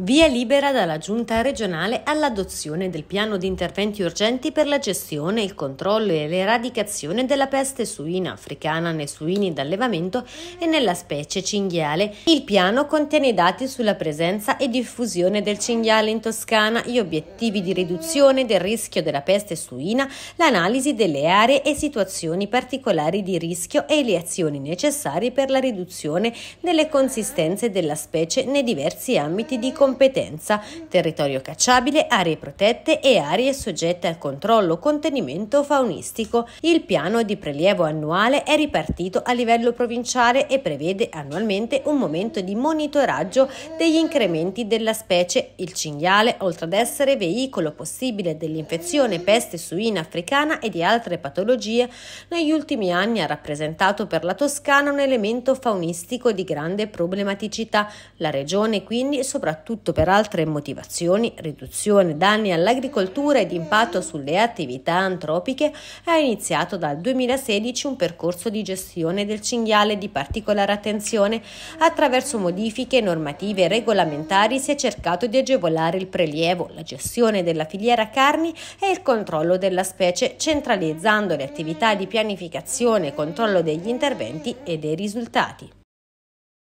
Via libera dalla Giunta regionale all'adozione del piano di interventi urgenti per la gestione, il controllo e l'eradicazione della peste suina africana nei suini d'allevamento e nella specie cinghiale. Il piano contiene i dati sulla presenza e diffusione del cinghiale in Toscana, gli obiettivi di riduzione del rischio della peste suina, l'analisi delle aree e situazioni particolari di rischio e le azioni necessarie per la riduzione delle consistenze della specie nei diversi ambiti di comunità competenza, territorio cacciabile, aree protette e aree soggette al controllo, contenimento faunistico. Il piano di prelievo annuale è ripartito a livello provinciale e prevede annualmente un momento di monitoraggio degli incrementi della specie. Il cinghiale, oltre ad essere veicolo possibile dell'infezione peste suina africana e di altre patologie, negli ultimi anni ha rappresentato per la Toscana un elemento faunistico di grande problematicità. La regione quindi, soprattutto soprattutto per altre motivazioni, riduzione danni all'agricoltura ed impatto sulle attività antropiche, ha iniziato dal 2016 un percorso di gestione del cinghiale di particolare attenzione. Attraverso modifiche normative e regolamentari si è cercato di agevolare il prelievo, la gestione della filiera carni e il controllo della specie, centralizzando le attività di pianificazione e controllo degli interventi e dei risultati.